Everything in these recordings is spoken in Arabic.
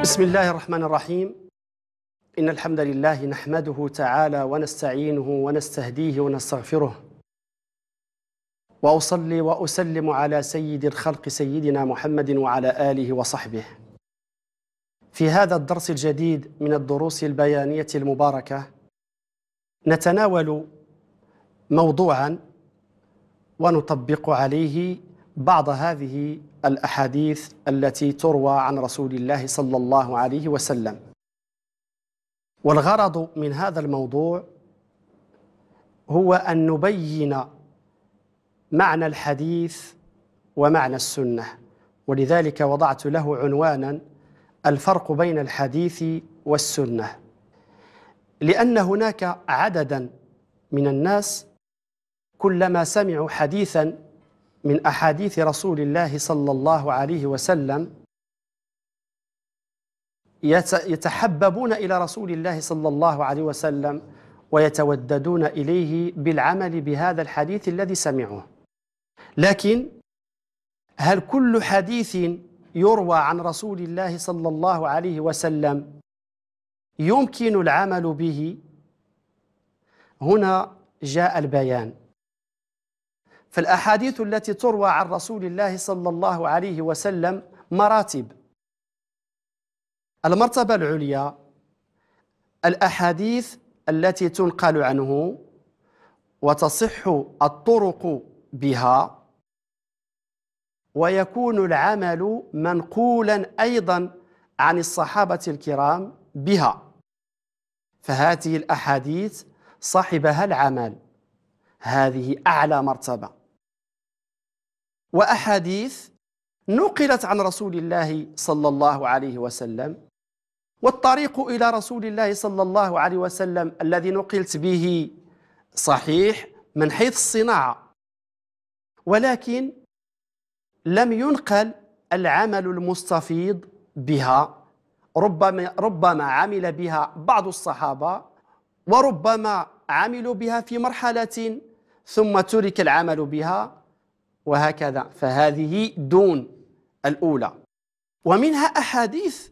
بسم الله الرحمن الرحيم إن الحمد لله نحمده تعالى ونستعينه ونستهديه ونستغفره وأصلي وأسلم على سيد الخلق سيدنا محمد وعلى آله وصحبه في هذا الدرس الجديد من الدروس البيانية المباركة نتناول موضوعا ونطبق عليه بعض هذه الأحاديث التي تروى عن رسول الله صلى الله عليه وسلم والغرض من هذا الموضوع هو أن نبين معنى الحديث ومعنى السنة ولذلك وضعت له عنوانا الفرق بين الحديث والسنة لأن هناك عددا من الناس كلما سمعوا حديثا من أحاديث رسول الله صلى الله عليه وسلم يتحببون إلى رسول الله صلى الله عليه وسلم ويتوددون إليه بالعمل بهذا الحديث الذي سمعوه لكن هل كل حديث يروى عن رسول الله صلى الله عليه وسلم يمكن العمل به هنا جاء البيان فالأحاديث التي تروى عن رسول الله صلى الله عليه وسلم مراتب المرتبة العليا الأحاديث التي تنقل عنه وتصح الطرق بها ويكون العمل منقولا أيضا عن الصحابة الكرام بها فهذه الأحاديث صاحبها العمل هذه أعلى مرتبة وأحاديث نقلت عن رسول الله صلى الله عليه وسلم والطريق إلى رسول الله صلى الله عليه وسلم الذي نقلت به صحيح من حيث الصناعة ولكن لم ينقل العمل المستفيض بها ربما ربما عمل بها بعض الصحابة وربما عملوا بها في مرحلة ثم ترك العمل بها وهكذا فهذه دون الأولى ومنها أحاديث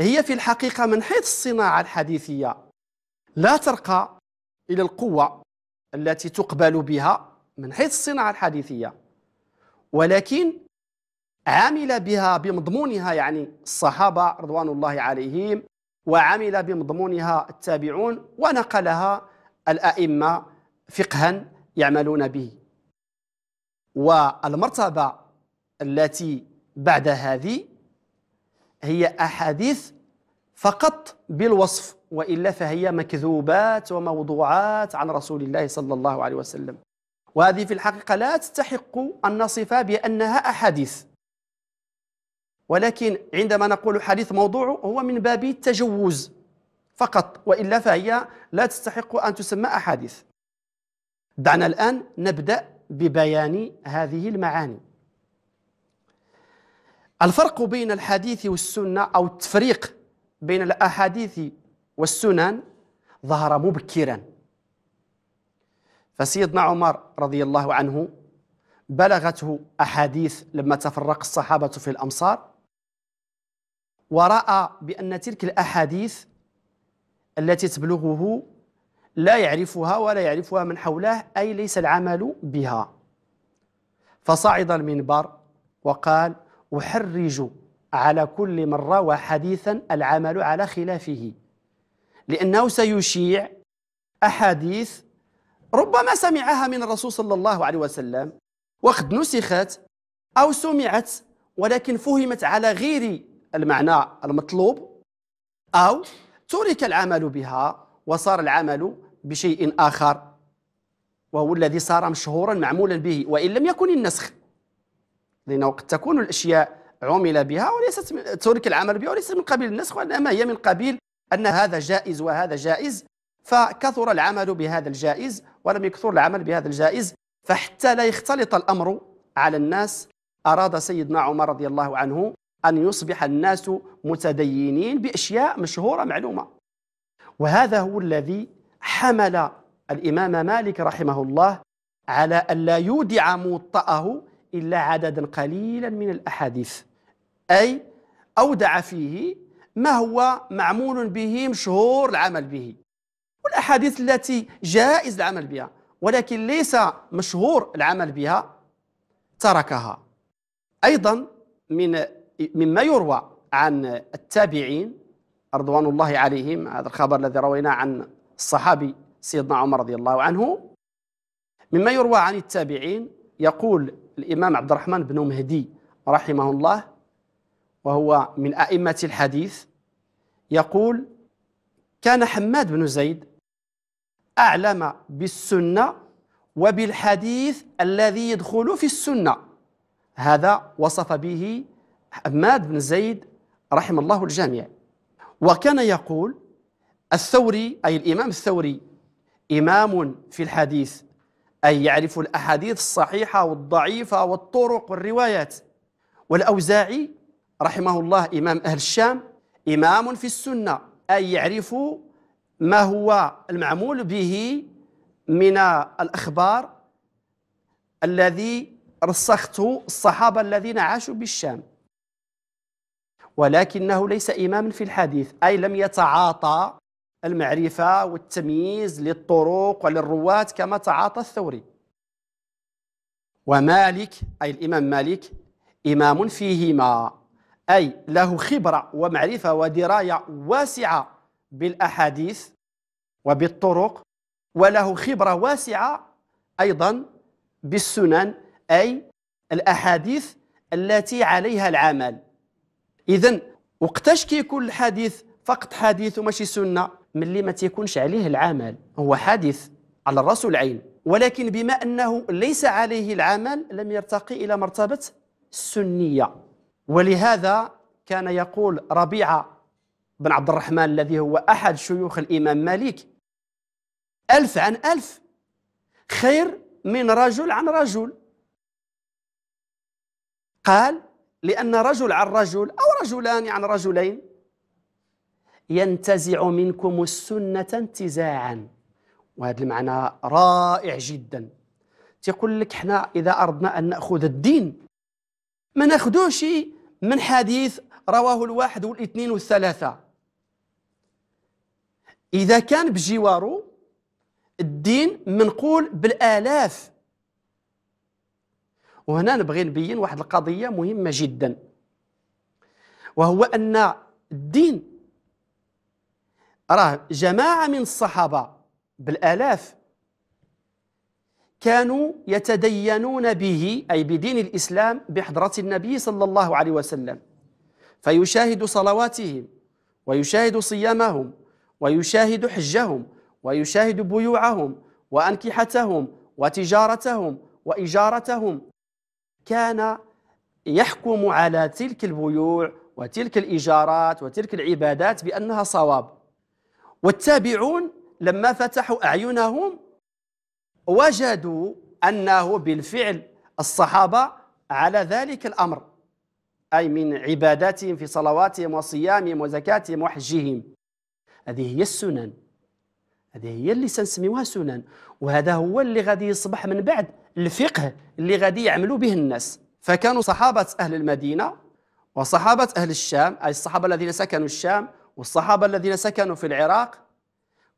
هي في الحقيقة من حيث الصناعة الحديثية لا ترقى إلى القوة التي تقبل بها من حيث الصناعة الحديثية ولكن عمل بها بمضمونها يعني الصحابة رضوان الله عليهم وعمل بمضمونها التابعون ونقلها الأئمة فقها يعملون به والمرتبة التي بعد هذه هي أحاديث فقط بالوصف وإلا فهي مكذوبات وموضوعات عن رسول الله صلى الله عليه وسلم وهذه في الحقيقة لا تستحق أن نصف بأنها أحاديث ولكن عندما نقول حديث موضوع هو من باب التجوز فقط وإلا فهي لا تستحق أن تسمى أحاديث دعنا الآن نبدأ ببيان هذه المعاني الفرق بين الحديث والسنة أو التفريق بين الأحاديث والسنن ظهر مبكرا فسيدنا عمر رضي الله عنه بلغته أحاديث لما تفرق الصحابة في الأمصار ورأى بأن تلك الأحاديث التي تبلغه لا يعرفها ولا يعرفها من حوله أي ليس العمل بها فصعد المنبر وقال أحرج على كل من روى حديثا العمل على خلافه لأنه سيشيع أحاديث ربما سمعها من الرسول صلى الله عليه وسلم وقد نسخت أو سمعت ولكن فهمت على غير المعنى المطلوب أو ترك العمل بها وصار العمل بشيء آخر وهو الذي صار مشهورا معمولا به وإن لم يكن النسخ لأنه قد تكون الأشياء عمل بها وليست ترك العمل بها وليست من قبيل النسخ وإنما هي من قبيل أن هذا جائز وهذا جائز فكثر العمل بهذا الجائز ولم يكثر العمل بهذا الجائز فحتى لا يختلط الأمر على الناس أراد سيدنا عمر رضي الله عنه أن يصبح الناس متدينين بأشياء مشهورة معلومة وهذا هو الذي حمل الإمام مالك رحمه الله على أن لا يودع موطأه إلا عددا قليلا من الأحاديث أي أودع فيه ما هو معمول به مشهور العمل به والأحاديث التي جائز العمل بها ولكن ليس مشهور العمل بها تركها أيضا من مما يروى عن التابعين رضوان الله عليهم هذا الخبر الذي رويناه عن الصحابي سيدنا عمر رضي الله عنه مما يروى عن التابعين يقول الإمام عبد الرحمن بن مهدي رحمه الله وهو من أئمة الحديث يقول كان حماد بن زيد أعلم بالسنة وبالحديث الذي يدخل في السنة هذا وصف به حماد بن زيد رحم الله الجميع وكان يقول الثوري أي الإمام الثوري إمام في الحديث أي يعرف الأحاديث الصحيحة والضعيفة والطرق والروايات والأوزاعي رحمه الله إمام أهل الشام إمام في السنة أي يعرف ما هو المعمول به من الأخبار الذي رسخته الصحابة الذين عاشوا بالشام ولكنه ليس إماما في الحديث أي لم يتعاطى المعرفة والتمييز للطرق وللرواة كما تعاطى الثوري ومالك أي الإمام مالك إمام فيهما أي له خبرة ومعرفة ودراية واسعة بالأحاديث وبالطرق وله خبرة واسعة أيضا بالسنن أي الأحاديث التي عليها العمل إذا وقتاش كيكون الحديث فقط حديث وماشي سنة من اللي ما تيكونش عليه العمل هو حادث على الرأس والعين ولكن بما أنه ليس عليه العمل لم يرتقي إلى مرتبة السنية ولهذا كان يقول ربيعة بن عبد الرحمن الذي هو أحد شيوخ الإمام مالك ألف عن ألف خير من رجل عن رجل قال لأن رجل عن رجل أو رجلان عن رجلين ينتزع منكم السنة انتزاعا وهذا المعنى رائع جدا تيقول لك حنا إذا أردنا أن نأخذ الدين ما ناخذوش من حديث رواه الواحد والاثنين والثلاثة إذا كان بجواره الدين منقول بالآلاف وهنا نبغي نبين واحد القضية مهمة جدا وهو أن الدين راه جماعة من الصحابة بالآلاف كانوا يتدينون به أي بدين الإسلام بحضرة النبي صلى الله عليه وسلم فيشاهد صلواتهم ويشاهد صيامهم ويشاهد حجهم ويشاهد بيوعهم وأنكحتهم وتجارتهم وإجارتهم كان يحكم على تلك البيوع وتلك الإجارات وتلك العبادات بأنها صواب والتابعون لما فتحوا أعينهم وجدوا أنه بالفعل الصحابة على ذلك الأمر أي من عباداتهم في صلواتهم وصيامهم وزكاتهم وحجهم هذه هي السنن هذه هي اللي سنسميوها سنن وهذا هو اللي غادي يصبح من بعد الفقه اللي غادي يعملوا به الناس فكانوا صحابة أهل المدينة وصحابة أهل الشام أي الصحابة الذين سكنوا الشام والصحابة الذين سكنوا في العراق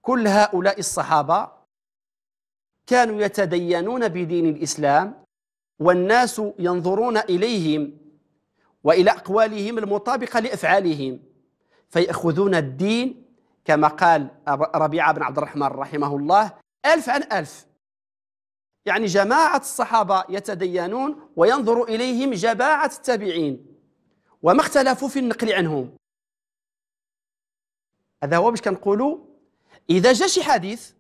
كل هؤلاء الصحابة كانوا يتدينون بدين الإسلام والناس ينظرون إليهم وإلى أقوالهم المطابقة لأفعالهم فيأخذون الدين كما قال ربيعة بن عبد الرحمن رحمه الله ألف عن ألف يعني جماعة الصحابة يتدينون وينظر إليهم جماعة التابعين وما اختلفوا في النقل عنهم هذا هو باش كنقولوا اذا جا شي حديث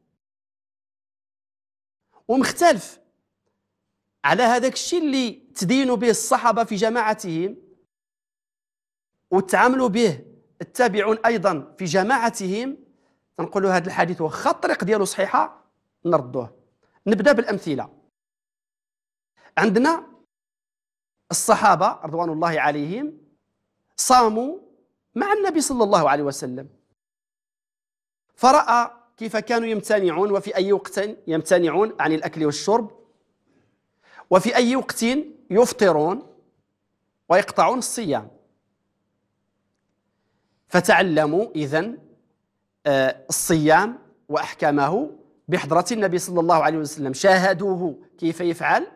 ومختلف على هذاك الشيء اللي تدينوا به الصحابه في جماعتهم وتعاملوا به التابعون ايضا في جماعتهم تنقولوا هذا الحديث واخا الطريق ديالو صحيحه نردوه نبدا بالامثله عندنا الصحابه رضوان الله عليهم صاموا مع النبي صلى الله عليه وسلم فرأى كيف كانوا يمتنعون وفي أي وقت يمتنعون عن الأكل والشرب وفي أي وقت يفطرون ويقطعون الصيام فتعلموا إذا آه، الصيام وأحكامه بحضرة النبي صلى الله عليه وسلم شاهدوه كيف يفعل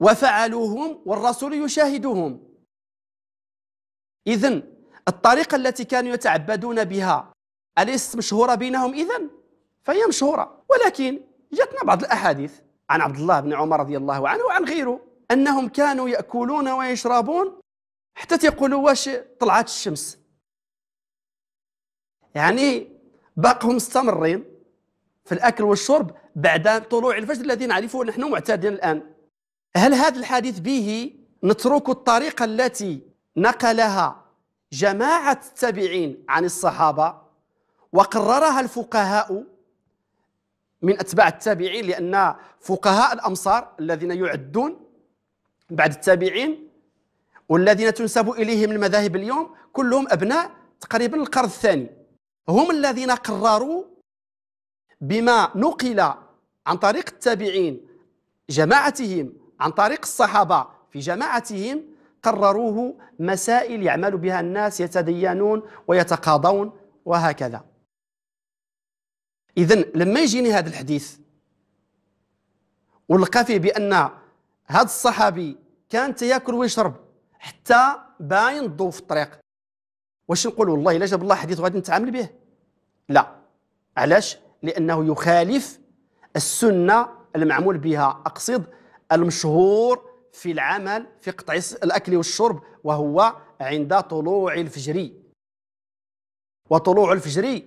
وفعلوهم والرسول يشاهدهم إذا الطريقة التي كانوا يتعبدون بها أليست مشهورة بينهم إذا؟ فهي مشهورة ولكن جاتنا بعض الأحاديث عن عبد الله بن عمر رضي الله عنه وعن غيره أنهم كانوا يأكلون ويشربون حتى تيقولوا واش طلعت الشمس يعني باقهم مستمرين في الأكل والشرب بعد طلوع الفجر الذي نعرفه نحن معتادين الآن هل هذا الحديث به نترك الطريقة التي نقلها جماعة التابعين عن الصحابة وقررها الفقهاء من أتباع التابعين لأن فقهاء الأمصار الذين يعدون بعد التابعين والذين تنسب إليهم المذاهب اليوم كلهم أبناء تقريبا القرن الثاني هم الذين قرروا بما نقل عن طريق التابعين جماعتهم عن طريق الصحابة في جماعتهم قرروه مسائل يعمل بها الناس يتدينون ويتقاضون وهكذا اذا لما يجيني هذا الحديث ولقى فيه بان هذا الصحابي كان تياكل ويشرب حتى باين الضوء في الطريق واش نقول والله الا جاب الله حديث غادي نتعامل به لا علاش لانه يخالف السنه المعمول بها اقصد المشهور في العمل في قطع الاكل والشرب وهو عند طلوع الفجر وطلوع الفجر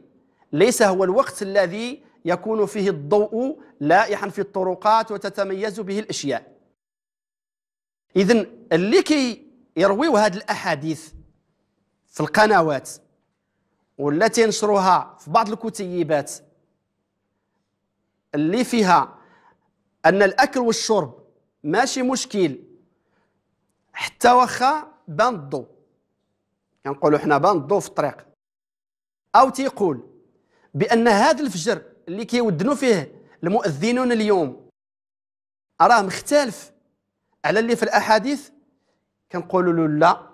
ليس هو الوقت الذي يكون فيه الضوء لائحا في الطرقات وتتميز به الأشياء إذا اللي كي يرويو هذه الأحاديث في القنوات ولا ينشروها في بعض الكتيبات اللي فيها أن الأكل والشرب ماشي مشكل حتى واخا بان الضوء كنقولوا يعني حنا بان الضوء في الطريق أو تيقول بان هذا الفجر اللي كيودنوا فيه المؤذنون اليوم راه مختلف على اللي في الاحاديث كنقولوا له لا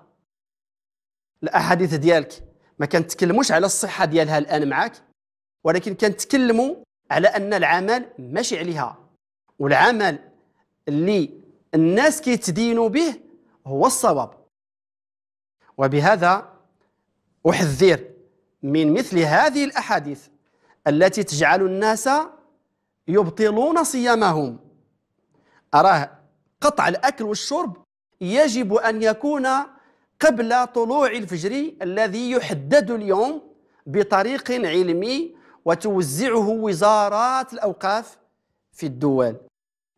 الاحاديث ديالك ما كنتكلموش على الصحه ديالها الان معك ولكن كنتكلموا على ان العمل ماشي عليها والعمل اللي الناس كيتدينوا به هو الصواب وبهذا احذر من مثل هذه الاحاديث التي تجعل الناس يبطلون صيامهم أراه قطع الأكل والشرب يجب أن يكون قبل طلوع الفجر الذي يحدد اليوم بطريق علمي وتوزعه وزارات الأوقاف في الدول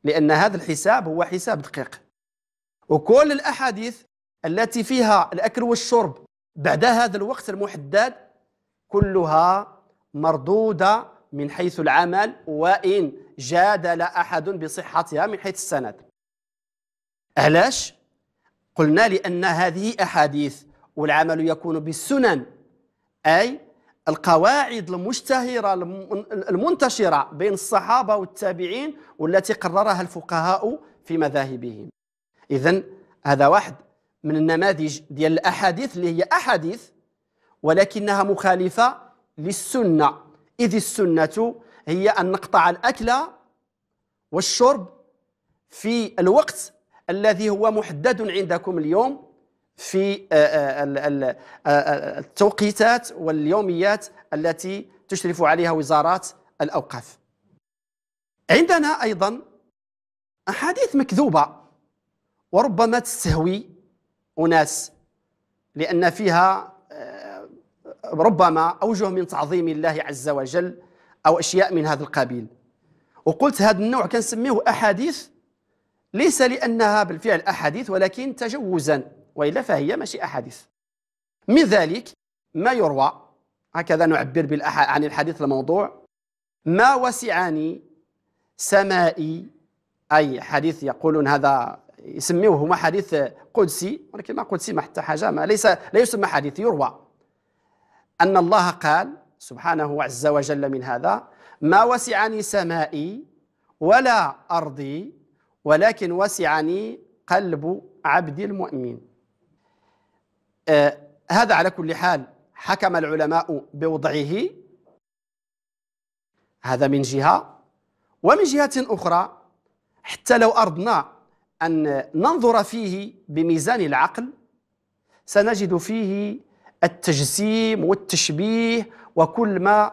لأن هذا الحساب هو حساب دقيق وكل الأحاديث التي فيها الأكل والشرب بعد هذا الوقت المحدد كلها مردودة من حيث العمل وإن جادل أحد بصحتها من حيث السند علاش قلنا لأن هذه أحاديث والعمل يكون بالسنن أي القواعد المشتهرة المنتشرة بين الصحابة والتابعين والتي قررها الفقهاء في مذاهبهم إذا هذا واحد من النماذج ديال الأحاديث اللي هي أحاديث ولكنها مخالفة للسنة إذ السنة هي أن نقطع الأكل والشرب في الوقت الذي هو محدد عندكم اليوم في آه، آه، آه، التوقيتات واليوميات التي تشرف عليها وزارات الأوقاف عندنا أيضا أحاديث مكذوبة وربما تستهوي أناس لأن فيها ربما أوجه من تعظيم الله عز وجل أو أشياء من هذا القبيل وقلت هذا النوع كنسميه أحاديث ليس لأنها بالفعل أحاديث ولكن تجوزا وإلا فهي ماشي أحاديث من ذلك ما يروى هكذا نعبر بالأح... عن الحديث الموضوع ما وسعني سمائي أي حديث يقولون هذا يسميوه هما حديث قدسي ولكن ما قدسي ما حتى حاجة ما ليس لا يسمى حديث يروى أن الله قال سبحانه عز وجل من هذا ما وسعني سمائي ولا أرضي ولكن وسعني قلب عبدي المؤمن آه هذا على كل حال حكم العلماء بوضعه هذا من جهة ومن جهة أخرى حتى لو أردنا أن ننظر فيه بميزان العقل سنجد فيه التجسيم والتشبيه وكل ما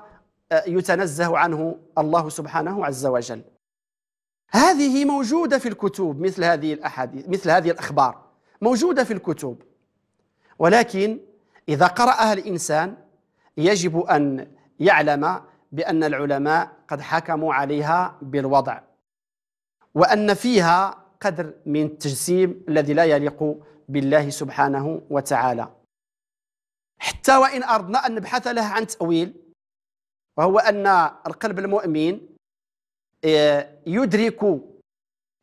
آه، يتنزه عنه الله سبحانه عز وجل هذه موجودة في الكتب مثل هذه الأحاديث مثل هذه الأخبار موجودة في الكتب ولكن إذا قرأها الإنسان يجب أن يعلم بأن العلماء قد حكموا عليها بالوضع وأن فيها قدر من التجسيم الذي لا يليق بالله سبحانه وتعالى حتى وإن أردنا أن نبحث لها عن تأويل وهو أن القلب المؤمن إيه، يدرك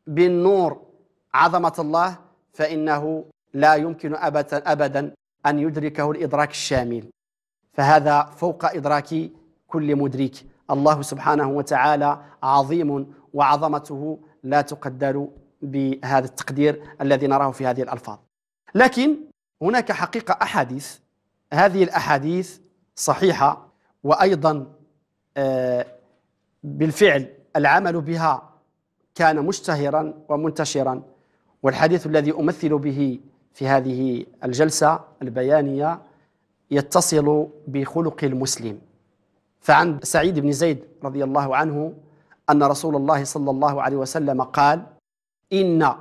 بالنور عظمة الله فإنه لا يمكن أبدا, أبدا أن يدركه الإدراك الشامل فهذا فوق إدراك كل مدرك الله سبحانه وتعالى عظيم وعظمته لا تقدر بهذا التقدير الذي نراه في هذه الألفاظ لكن هناك حقيقة أحاديث هذه الاحاديث صحيحه وايضا آه، بالفعل العمل بها كان مشتهرا ومنتشرا والحديث الذي امثل به في هذه الجلسه البيانيه يتصل بخلق المسلم فعن سعيد بن زيد رضي الله عنه ان رسول الله صلى الله عليه وسلم قال ان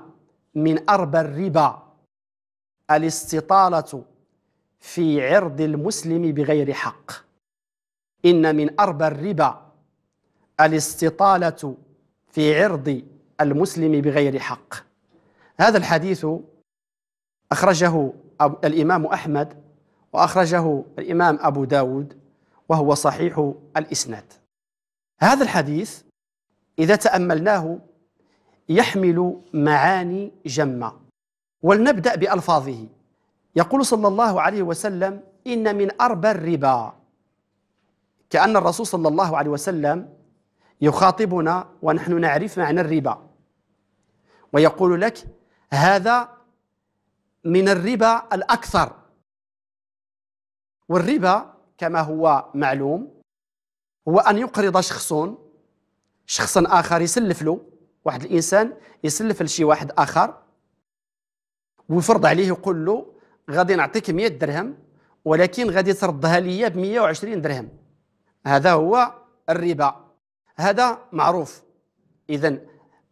من اربى الربا الاستطاله في عرض المسلم بغير حق إن من أربى الربا الاستطالة في عرض المسلم بغير حق هذا الحديث أخرجه الإمام أحمد وأخرجه الإمام أبو داود وهو صحيح الإسناد هذا الحديث إذا تأملناه يحمل معاني جمة ولنبدأ بألفاظه يقول صلى الله عليه وسلم إن من أربى الربا كأن الرسول صلى الله عليه وسلم يخاطبنا ونحن نعرف معنى الربا ويقول لك هذا من الربا الأكثر والربا كما هو معلوم هو أن يقرض شخص شخص آخر يسلف له واحد الإنسان يسلف لشي واحد آخر ويفرض عليه يقول له غادي نعطيك 100 درهم ولكن غادي تردها ليا ب 120 درهم هذا هو الربا هذا معروف اذا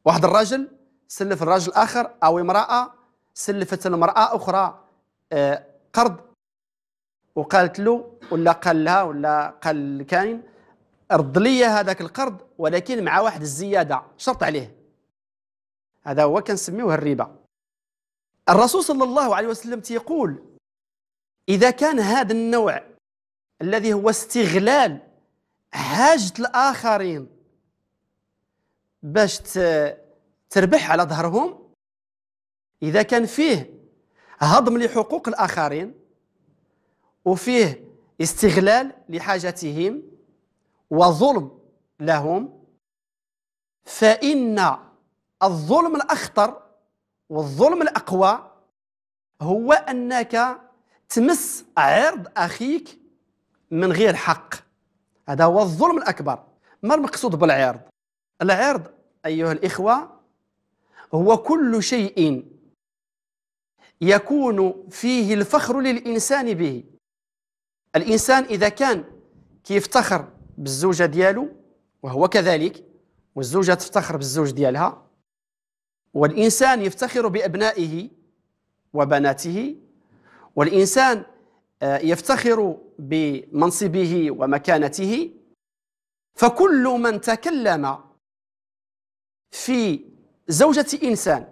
واحد الراجل سلف الراجل اخر او امراه سلفت المراه اخرى آه، قرض وقالت له ولا قال لها ولا قال كاين رد لي هذاك القرض ولكن مع واحد الزياده شرط عليه هذا هو كنسميوه الربا الرسول صلى الله عليه وسلم يقول إذا كان هذا النوع الذي هو استغلال حاجة الآخرين باش تربح على ظهرهم إذا كان فيه هضم لحقوق الآخرين وفيه استغلال لحاجتهم وظلم لهم فإن الظلم الأخطر والظلم الأقوى هو أنك تمس عرض أخيك من غير حق هذا هو الظلم الأكبر ما المقصود بالعرض العرض أيها الإخوة هو كل شيء يكون فيه الفخر للإنسان به الإنسان إذا كان كيفتخر بالزوجة ديالو وهو كذلك والزوجة تفتخر بالزوج ديالها والإنسان يفتخر بأبنائه وبناته والإنسان آه، يفتخر بمنصبه ومكانته فكل من تكلم في زوجة إنسان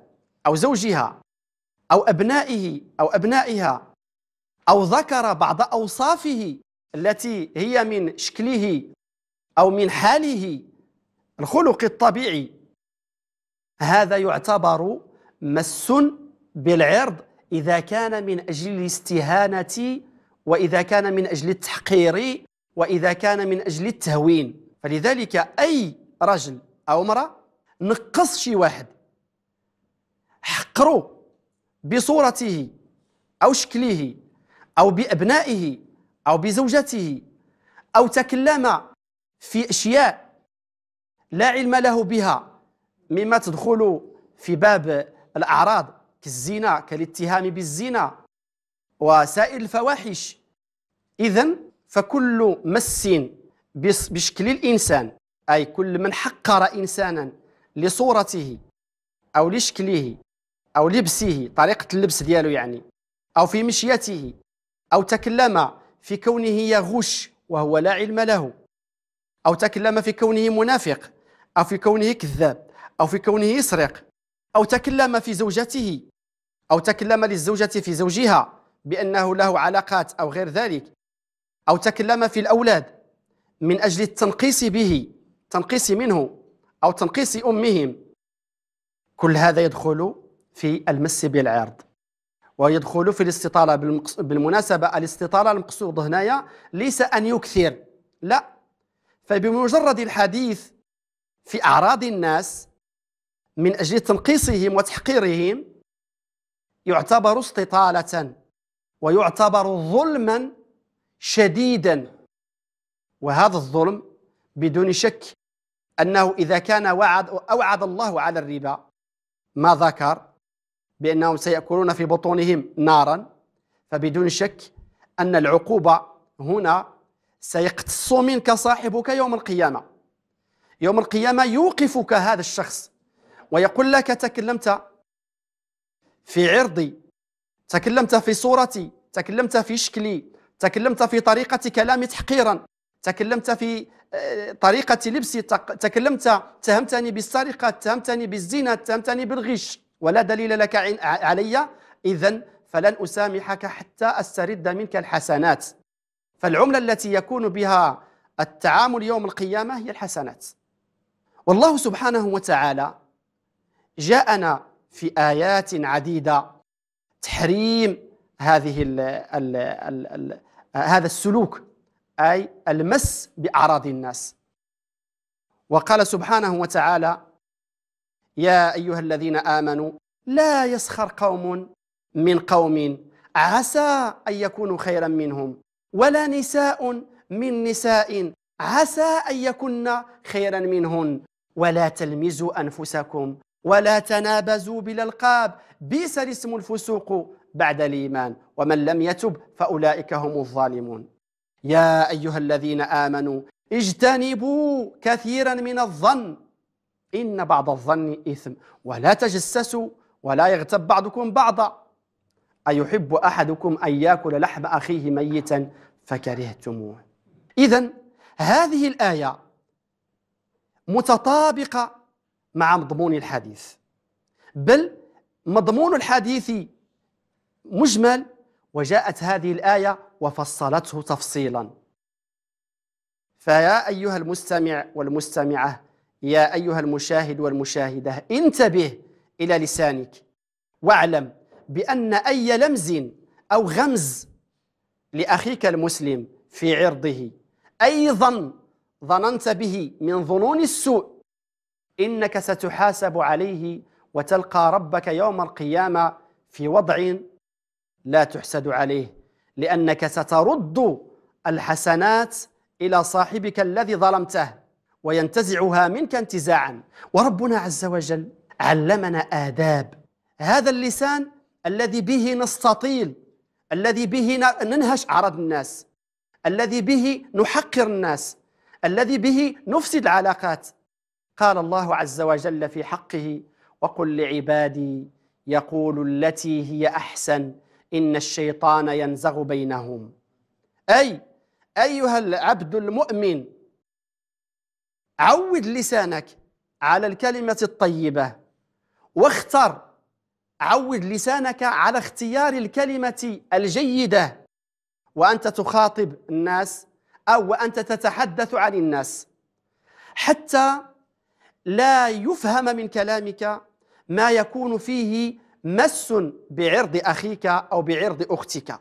أو زوجها أو أبنائه أو أبنائها أو ذكر بعض أوصافه التي هي من شكله أو من حاله الخلق الطبيعي هذا يعتبر مس بالعرض إذا كان من أجل الاستهانة وإذا كان من أجل التحقير وإذا كان من أجل التهوين فلذلك أي رجل أو امرأة نقص شي واحد حقرو بصورته أو شكله أو بأبنائه أو بزوجته أو تكلم في أشياء لا علم له بها مما تدخل في باب الأعراض كالزنا كالاتهام بالزنا وسائر الفواحش إذا فكل مس بشكل الإنسان أي كل من حقر إنسانا لصورته أو لشكله أو لبسه طريقة اللبس ديالو يعني أو في مشيته أو تكلم في كونه يغش وهو لا علم له أو تكلم في كونه منافق أو في كونه كذاب أو في كونه يسرق أو تكلم في زوجته أو تكلم للزوجة في زوجها بأنه له علاقات أو غير ذلك أو تكلم في الأولاد من أجل التنقيص به تنقيص منه أو تنقيص أمهم كل هذا يدخل في المس بالعرض ويدخل في الاستطالة بالمناسبة الاستطالة المقصود هنايا ليس أن يكثر لا فبمجرد الحديث في أعراض الناس من أجل تنقيصهم وتحقيرهم يعتبر استطالة ويعتبر ظلما شديدا وهذا الظلم بدون شك أنه إذا كان وعد أوعد الله على الربا ما ذكر بأنهم سيأكلون في بطونهم نارا فبدون شك أن العقوبة هنا سيقتص منك صاحبك يوم القيامة يوم القيامة يوقفك هذا الشخص ويقول لك تكلمت في عرضي تكلمت في صورتي تكلمت في شكلي تكلمت في طريقة كلامي تحقيرا تكلمت في آه، طريقة لبسي تكلمت تهمتني بالسرقة تهمتني بالزنا تهمتني بالغش ولا دليل لك علي إذا فلن أسامحك حتى أسترد منك الحسنات فالعملة التي يكون بها التعامل يوم القيامة هي الحسنات والله سبحانه وتعالى جاءنا في آيات عديدة تحريم هذه ال ال ال الـ هذا السلوك أي المس بأعراض الناس وقال سبحانه وتعالى يا أيها الذين آمنوا لا يسخر قوم من قوم عسى أن يكونوا خيرا منهم ولا نساء من نساء عسى أن يكن خيرا منهن ولا تلمزوا أنفسكم ولا تنابزوا بالالقاب بئس الاسم الفسوق بعد الايمان ومن لم يتب فاولئك هم الظالمون يا ايها الذين امنوا اجتنبوا كثيرا من الظن ان بعض الظن اثم ولا تجسسوا ولا يغتب بعضكم بعضا ايحب احدكم ان ياكل لحم اخيه ميتا فكرهتموه اذا هذه الايه متطابقه مع مضمون الحديث بل مضمون الحديث مجمل وجاءت هذه الآية وفصلته تفصيلا فيا أيها المستمع والمستمعة يا أيها المشاهد والمشاهدة انتبه إلى لسانك واعلم بأن أي لمز أو غمز لأخيك المسلم في عرضه أي ظن ظننت به من ظنون السوء إنك ستحاسب عليه وتلقى ربك يوم القيامة في وضع لا تحسد عليه لأنك سترد الحسنات إلى صاحبك الذي ظلمته وينتزعها منك انتزاعا وربنا عز وجل علمنا آداب هذا اللسان الذي به نستطيل الذي به ننهش أعراض الناس الذي به نحقر الناس الذي به نفسد العلاقات قال الله عز وجل في حقه وقل لعبادي يقول التي هي أحسن إن الشيطان ينزغ بينهم أي أيها العبد المؤمن عود لسانك على الكلمة الطيبة واختر عود لسانك على اختيار الكلمة الجيدة وأنت تخاطب الناس أو وأنت تتحدث عن الناس حتى لا يفهم من كلامك ما يكون فيه مس بعرض أخيك أو بعرض أختك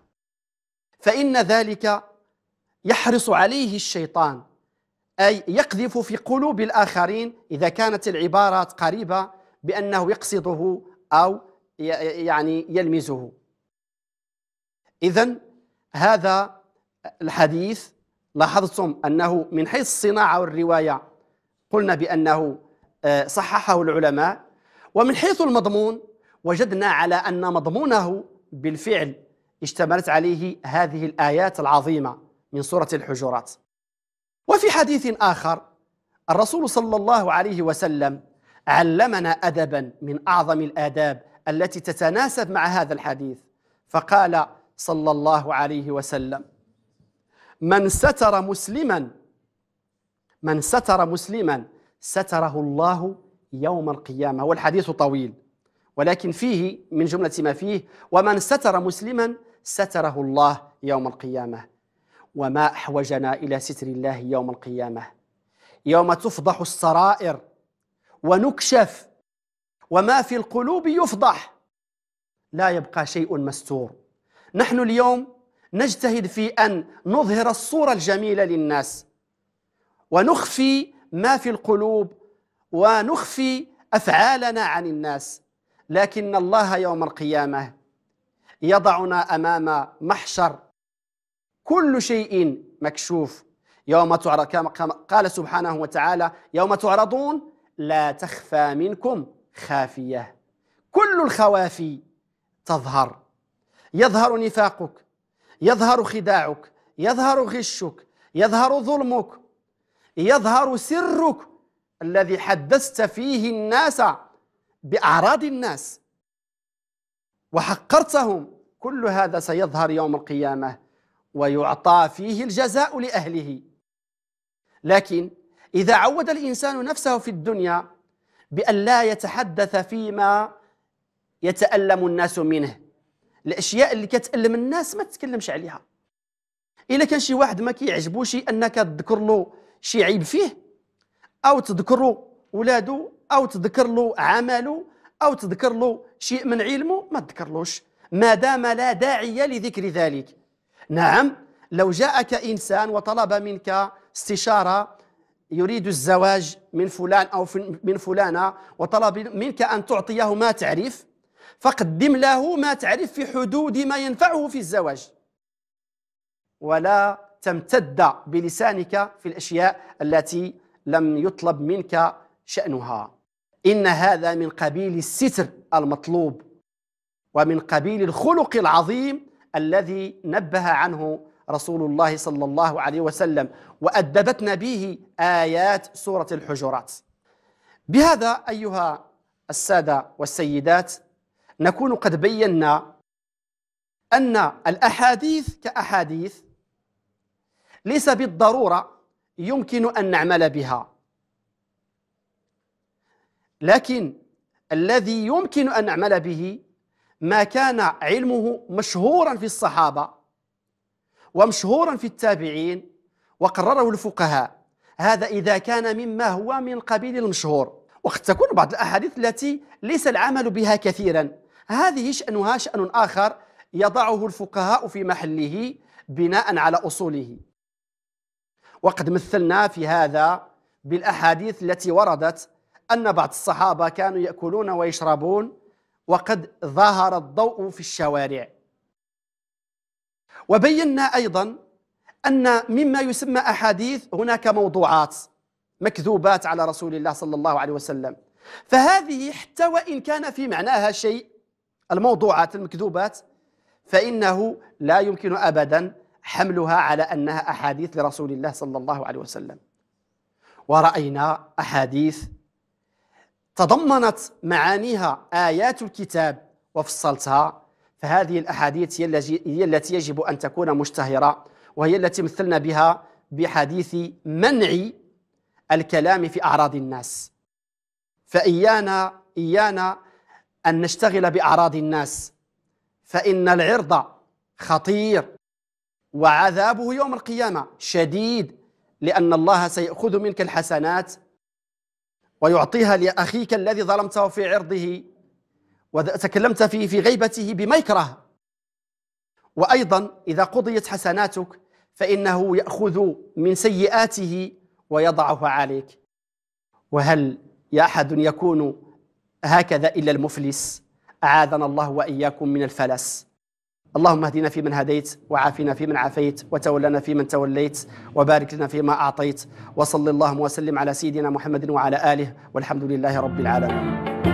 فإن ذلك يحرص عليه الشيطان أي يقذف في قلوب الآخرين إذا كانت العبارات قريبة بأنه يقصده أو يعني يلمزه إذا هذا الحديث لاحظتم أنه من حيث الصناعة والرواية قلنا بأنه آه، صححه العلماء ومن حيث المضمون وجدنا على أن مضمونه بالفعل اشتملت عليه هذه الآيات العظيمة من سورة الحجرات وفي حديث آخر الرسول صلى الله عليه وسلم علمنا أدبا من أعظم الآداب التي تتناسب مع هذا الحديث فقال صلى الله عليه وسلم من ستر مسلما من ستر مسلما ستره الله يوم القيامة والحديث طويل ولكن فيه من جملة ما فيه ومن ستر مسلما ستره الله يوم القيامة وما أحوجنا إلى ستر الله يوم القيامة يوم تفضح السرائر ونكشف وما في القلوب يفضح لا يبقى شيء مستور نحن اليوم نجتهد في أن نظهر الصورة الجميلة للناس ونخفي ما في القلوب ونخفي افعالنا عن الناس لكن الله يوم القيامه يضعنا امام محشر كل شيء مكشوف يوم تعرض كما قال سبحانه وتعالى يوم تعرضون لا تخفى منكم خافيه كل الخوافي تظهر يظهر نفاقك يظهر خداعك يظهر غشك يظهر ظلمك يظهر سرك الذي حدثت فيه الناس بأعراض الناس وحقرتهم كل هذا سيظهر يوم القيامة ويعطى فيه الجزاء لأهله لكن إذا عود الإنسان نفسه في الدنيا بأن لا يتحدث فيما يتألم الناس منه الأشياء اللي كتألم الناس ما تتكلمش عليها إلا كان شي واحد ما كيعجبوش أنك تذكر له شي عيب فيه او تذكروا ولادو او تذكر له عمله او تذكر له شيء من علمه ما تذكرلوش ما دام لا داعي لذكر ذلك نعم لو جاءك انسان وطلب منك استشاره يريد الزواج من فلان او من فلانه وطلب منك ان تعطيه ما تعرف فقدم له ما تعرف في حدود ما ينفعه في الزواج ولا تمتد بلسانك في الأشياء التي لم يطلب منك شأنها إن هذا من قبيل الستر المطلوب ومن قبيل الخلق العظيم الذي نبه عنه رسول الله صلى الله عليه وسلم وأدبتنا به آيات سورة الحجرات بهذا أيها السادة والسيدات نكون قد بينا أن الأحاديث كأحاديث ليس بالضرورة يمكن أن نعمل بها لكن الذي يمكن أن نعمل به ما كان علمه مشهورا في الصحابة ومشهورا في التابعين وقرره الفقهاء هذا إذا كان مما هو من قبيل المشهور وقد تكون بعض الأحاديث التي ليس العمل بها كثيرا هذه شأنها شأن آخر يضعه الفقهاء في محله بناء على أصوله وقد مثلنا في هذا بالأحاديث التي وردت أن بعض الصحابة كانوا يأكلون ويشربون وقد ظهر الضوء في الشوارع وبينا أيضا أن مما يسمى أحاديث هناك موضوعات مكذوبات على رسول الله صلى الله عليه وسلم فهذه حتى وإن كان في معناها شيء الموضوعات المكذوبات فإنه لا يمكن أبدا حملها على أنها أحاديث لرسول الله صلى الله عليه وسلم ورأينا أحاديث تضمنت معانيها آيات الكتاب وفصلتها فهذه الأحاديث هي التي يجب أن تكون مشتهرة وهي التي مثلنا بها بحديث منع الكلام في أعراض الناس فإيانا إيانا أن نشتغل بأعراض الناس فإن العرض خطير وعذابه يوم القيامة شديد لأن الله سيأخذ منك الحسنات ويعطيها لأخيك الذي ظلمته في عرضه وتكلمت فيه في غيبته بما يكره وأيضا إذا قضيت حسناتك فإنه يأخذ من سيئاته ويضعها عليك وهل يا أحد يكون هكذا إلا المفلس أعاذنا الله وإياكم من الفلس اللهم اهدنا فيمن هديت وعافنا فيمن عافيت وتولنا فيمن توليت وبارك لنا فيما أعطيت وصل اللهم وسلم على سيدنا محمد وعلى آله والحمد لله رب العالمين